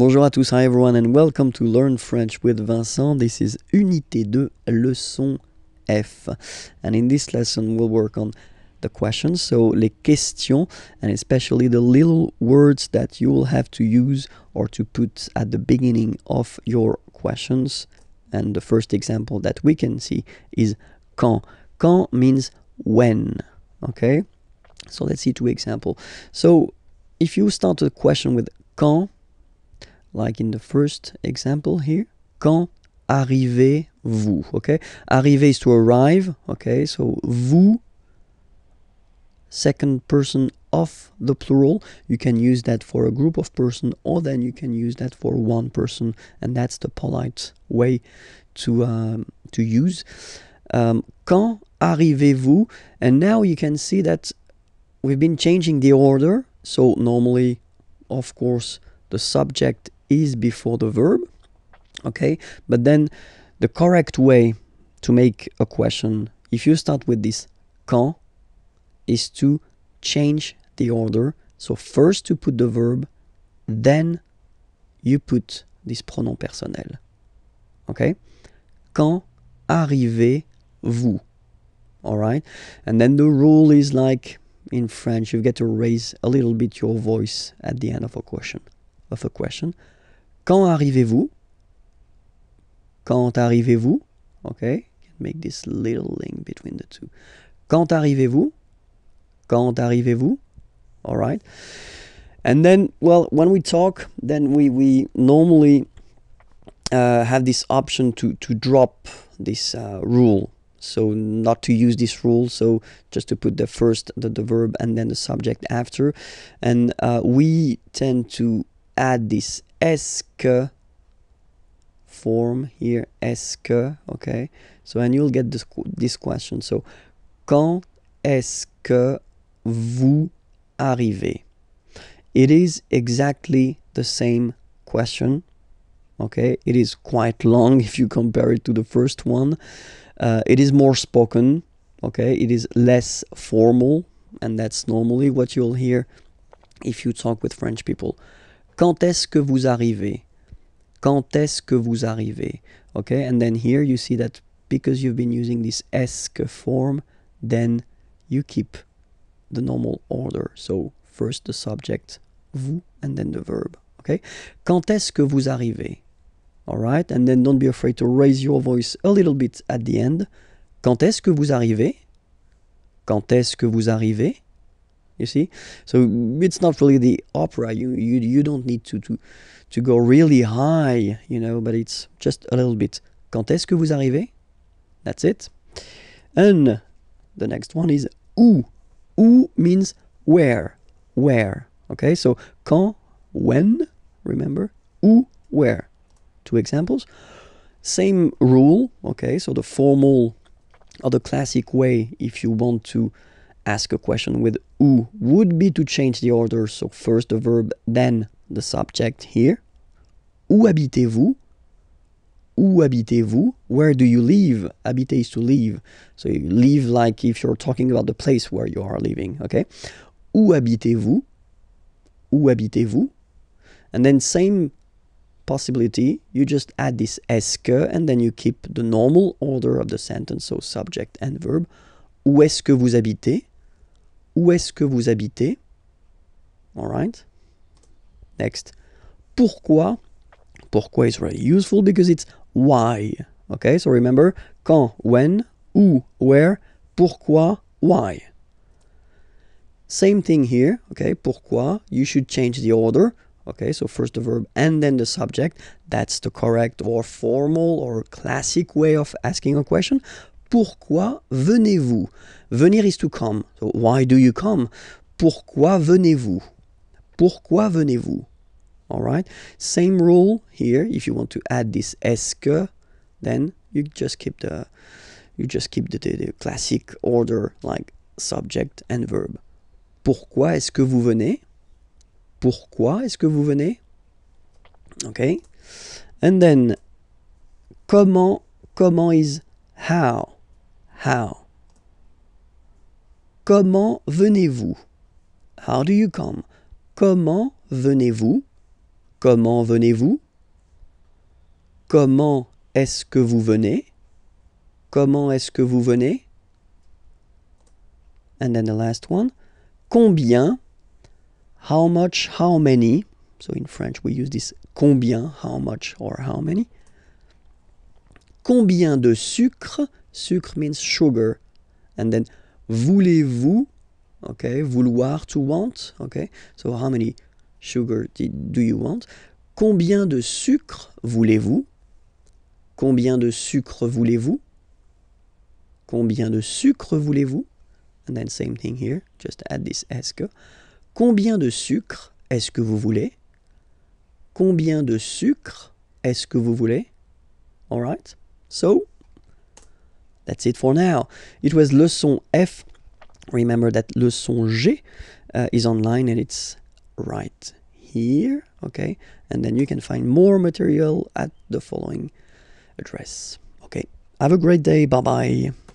Bonjour à tous, hi everyone, and welcome to Learn French with Vincent. This is Unité 2, leçon F. And in this lesson, we'll work on the questions, so les questions, and especially the little words that you will have to use or to put at the beginning of your questions. And the first example that we can see is quand. Quand means when, okay? So let's see two examples. So if you start a question with quand, like in the first example here. Quand arrivez-vous? Okay, arrivez is to arrive. Okay, so vous, second person of the plural. You can use that for a group of person, or then you can use that for one person, and that's the polite way to um, to use. Um, quand arrivez-vous? And now you can see that we've been changing the order. So normally, of course, the subject is before the verb. Okay, but then the correct way to make a question, if you start with this quand, is to change the order. So first you put the verb, then you put this pronom personnel. Okay? Quand arrivez-vous? Alright? And then the rule is like in French, you get to raise a little bit your voice at the end of a question. Of a question. Quand arrivez-vous? Quand arrivez-vous? Okay, can make this little link between the two. Quand arrivez-vous? Quand arrivez-vous? All right. And then, well, when we talk, then we we normally uh, have this option to to drop this uh, rule. So not to use this rule. So just to put the first the, the verb and then the subject after, and uh, we tend to add this esque form here, esque, okay? So, and you'll get this, this question. So, quand est-ce que vous arrivez? It is exactly the same question, okay? It is quite long if you compare it to the first one. Uh, it is more spoken, okay? It is less formal, and that's normally what you'll hear if you talk with French people. Quand est-ce que vous arrivez? Quand est-ce que vous arrivez? Okay, and then here you see that because you've been using this esque form, then you keep the normal order. So first the subject, vous, and then the verb. Okay? Quand est-ce que vous arrivez? All right? And then don't be afraid to raise your voice a little bit at the end. Quand est-ce que vous arrivez? Quand est-ce que vous arrivez? you see so it's not really the opera you you, you don't need to, to to go really high you know but it's just a little bit quand est-ce que vous arrivez that's it and the next one is où où means where where okay so quand when remember où where two examples same rule okay so the formal or the classic way if you want to ask a question with ou would be to change the order, so first the verb, then the subject here. Où habitez-vous? Où habitez-vous? Where do you live? Habiter is to live. So you live like if you're talking about the place where you are living, okay? Où habitez-vous? Où habitez-vous? And then same possibility, you just add this est and then you keep the normal order of the sentence, so subject and verb. Où est-ce que vous habitez? Où est-ce que vous habitez Alright. Next. Pourquoi Pourquoi is really useful because it's why. Okay, so remember quand, when, où, where, pourquoi, why. Same thing here, okay, pourquoi, you should change the order, okay, so first the verb and then the subject, that's the correct or formal or classic way of asking a question, pourquoi venez-vous Venir is to come. why do you come Pourquoi venez-vous Pourquoi venez-vous All Same rule here. If you want to add this est-ce que, then you just keep the you just keep classic order like subject and verb. Pourquoi est-ce que vous venez Pourquoi est-ce que vous venez Okay. And then comment comment is how. How. Comment venez-vous? How do you come? Comment venez-vous? Comment venez-vous? Comment est-ce que vous venez? Comment est-ce que vous venez? And then the last one. Combien? How much, how many? So in French we use this combien, how much or how many. Combien de sucre? Sucre means sugar. And then voulez-vous, okay, vouloir, to want, okay. So how many sugar do you want? Combien de sucre voulez-vous? Combien de sucre voulez-vous? Combien de sucre voulez-vous? And then same thing here, just add this esque. Combien de sucre est-ce que vous voulez? Combien de sucre est-ce que vous voulez? right. So, That's it for now. It was Leçon F. Remember that Leçon G uh, is online and it's right here. Okay. And then you can find more material at the following address. Okay. Have a great day. Bye bye.